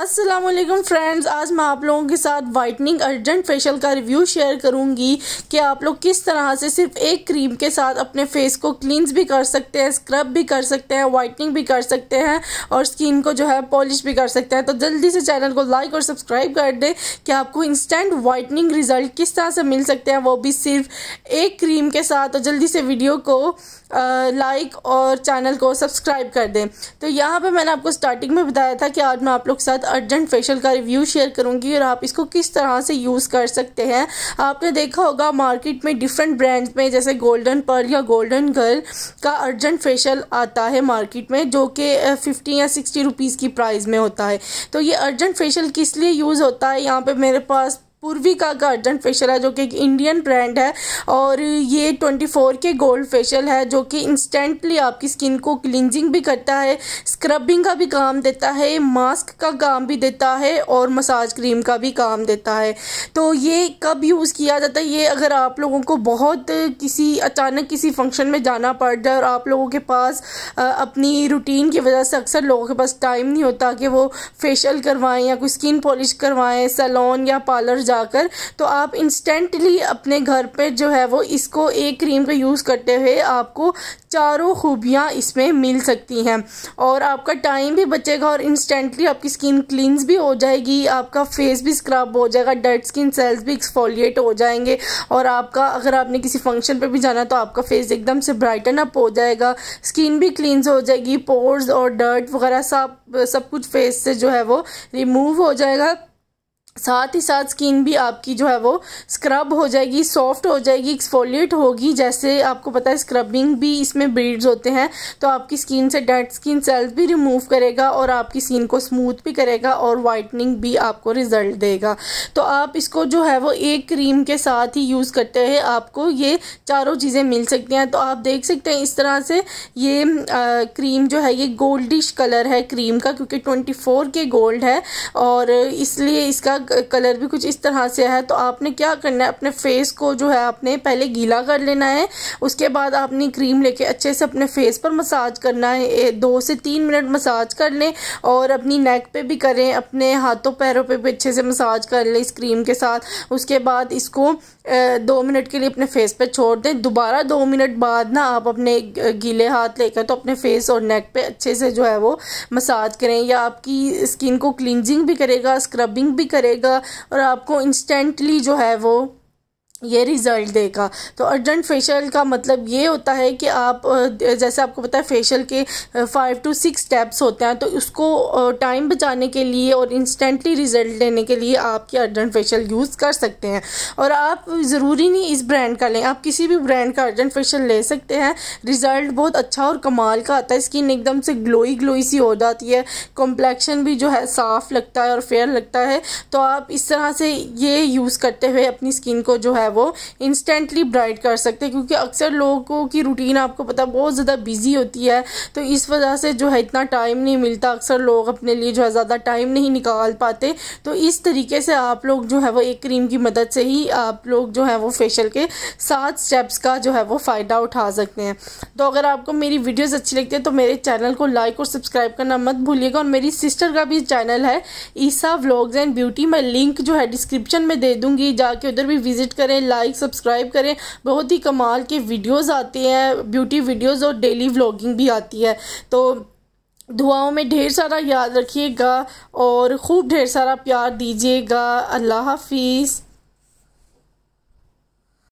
Aslam friends आज मैं आप लोगों के साथ वाइटनिंग अर्जेंट फेशियल का रिव्यू शेयर करूंगी कि आप लोग किस तरह से सिर्फ एक क्रीम के साथ अपने फेस को क्लींस भी कर सकते हैं स्क्रब भी कर सकते हैं वाइटनिंग भी कर सकते हैं और स्किन को जो है पॉलिश भी कर सकते हैं तो जल्दी से चैनल को लाइक और सब्सक्राइब कर दें कि आपको इंस्टेंट वाइटनिंग रिजल्ट किस तरह से मिल सकते हैं वो भी सिर्फ एक क्रीम के साथ तो जल्दी से वीडियो को लाइक और चैनल को सब्सक्राइब कर दें तो यहाँ पर मैंने आपको स्टार्टिंग में बताया था कि आज मैं आप लोग के साथ अर्जेंट फेशियल का रिव्यू शेयर करूँगी और आप इसको किस तरह से यूज़ कर सकते हैं आपने देखा होगा मार्केट में डिफरेंट ब्रांड्स में जैसे गोल्डन पर्ल या गोल्डन गर्ल का अर्जेंट फेशियल आता है मार्केट में जो कि फिफ्टी या सिक्सटी रुपीज़ की प्राइस में होता है तो ये अर्जेंट फेशियल किस लिए यूज़ होता है यहाँ पर मेरे पास पूर्वी का गार्डन फेशियल है जो कि एक इंडियन ब्रांड है और ये 24 के गोल्ड फेशियल है जो कि इंस्टेंटली आपकी स्किन को क्लिनजिंग भी करता है स्क्रबिंग का भी काम देता है मास्क का काम भी देता है और मसाज क्रीम का भी काम देता है तो ये कब यूज़ किया जाता है ये अगर आप लोगों को बहुत किसी अचानक किसी फंक्शन में जाना पड़ जाए और आप लोगों के पास अपनी रूटीन की वजह से अक्सर लोगों के पास टाइम नहीं होता कि वो फेशियल करवाएँ या कोई स्किन पॉलिश करवाएँ सैलॉन या पार्लर जाकर तो आप इंस्टेंटली अपने घर पे जो है वो इसको एक क्रीम का यूज़ करते हुए आपको चारों खूबियाँ इसमें मिल सकती हैं और आपका टाइम भी बचेगा और इंस्टेंटली आपकी स्किन क्लींस भी हो जाएगी आपका फेस भी स्क्रब हो जाएगा डेड स्किन सेल्स भी एक्सफोलिएट हो जाएंगे और आपका अगर आपने किसी फंक्शन पे भी जाना तो आपका फेस एकदम से ब्राइटन अप हो जाएगा स्किन भी क्लींस हो जाएगी पोर्स और डर्ट वगैरह सब सब कुछ फेस से जो है वो रिमूव हो जाएगा साथ ही साथ स्किन भी आपकी जो है वो स्क्रब हो जाएगी सॉफ्ट हो जाएगी एक्सफोलिएट होगी जैसे आपको पता है स्क्रबिंग भी इसमें ब्रीड्स होते हैं तो आपकी स्किन से डेड स्किन सेल्स भी रिमूव करेगा और आपकी स्किन को स्मूथ भी करेगा और वाइटनिंग भी आपको रिजल्ट देगा तो आप इसको जो है वो एक क्रीम के साथ ही यूज़ करते हुए आपको ये चारों चीज़ें मिल सकती हैं तो आप देख सकते हैं इस तरह से ये आ, क्रीम जो है ये गोल्डिश कलर है क्रीम का क्योंकि ट्वेंटी के गोल्ड है और इसलिए इसका कलर भी कुछ इस तरह से है तो आपने क्या करना है अपने फेस को जो है आपने पहले गीला कर लेना है उसके बाद आपने क्रीम लेके अच्छे से अपने फेस पर मसाज करना है दो से तीन मिनट मसाज कर लें और अपनी नेक पे भी करें अपने हाथों पैरों पे भी अच्छे से मसाज कर लें इस क्रीम के साथ उसके बाद इसको दो मिनट के लिए अपने फेस पर छोड़ दें दोबारा दो मिनट बाद ना आप अपने गीले हाथ लेकर तो अपने फेस और नेक पर अच्छे से जो है वो मसाज करें या आपकी स्किन को क्लिनजिंग भी करेगा स्क्रबिंग भी करेगा जाएगा और आपको इंस्टेंटली जो है वो ये रिज़ल्ट देगा तो अर्जेंट फेशियल का मतलब ये होता है कि आप जैसे आपको पता है फेशियल के फाइव टू सिक्स स्टेप्स होते हैं तो उसको टाइम बचाने के लिए और इंस्टेंटली रिज़ल्ट लेने के लिए आप ये अर्जेंट फेशियल यूज़ कर सकते हैं और आप ज़रूरी नहीं इस ब्रांड का लें आप किसी भी ब्रांड का अर्जेंट फेशियल ले सकते हैं रिज़ल्ट बहुत अच्छा और कमाल का आता है स्किन एकदम से ग्लोई ग्लोई सी हो जाती है कॉम्प्लेक्शन भी जो है साफ़ लगता है और फेयर लगता है तो आप इस तरह से ये यूज़ करते हुए अपनी स्किन को जो है है वो इंस्टेंटली ब्राइट कर सकते हैं क्योंकि अक्सर लोगों की रूटीन आपको पता बहुत ज़्यादा बिजी होती है तो इस वजह से जो है इतना टाइम नहीं मिलता अक्सर लोग अपने लिए जो है ज़्यादा टाइम नहीं निकाल पाते तो इस तरीके से आप लोग जो है वो एक क्रीम की मदद से ही आप लोग जो है वो फेशियल के सात स्टेप्स का जो है वो फ़ायदा उठा सकते हैं तो अगर आपको मेरी वीडियोज़ अच्छी लगती है तो मेरे चैनल को लाइक और सब्सक्राइब करना मत भूलिएगा और मेरी सिस्टर का भी चैनल है ईसा व्लॉग्स एंड ब्यूटी मैं लिंक जो है डिस्क्रिप्शन में दे दूँगी जाके उधर भी विजिट करें करें लाइक सब्सक्राइब करें बहुत ही कमाल के वीडियोज़ आते हैं ब्यूटी वीडियोज़ और डेली व्लॉगिंग भी आती है तो दुआओं में ढेर सारा याद रखिएगा और ख़ूब ढेर सारा प्यार दीजिएगा अल्लाह हाफिज़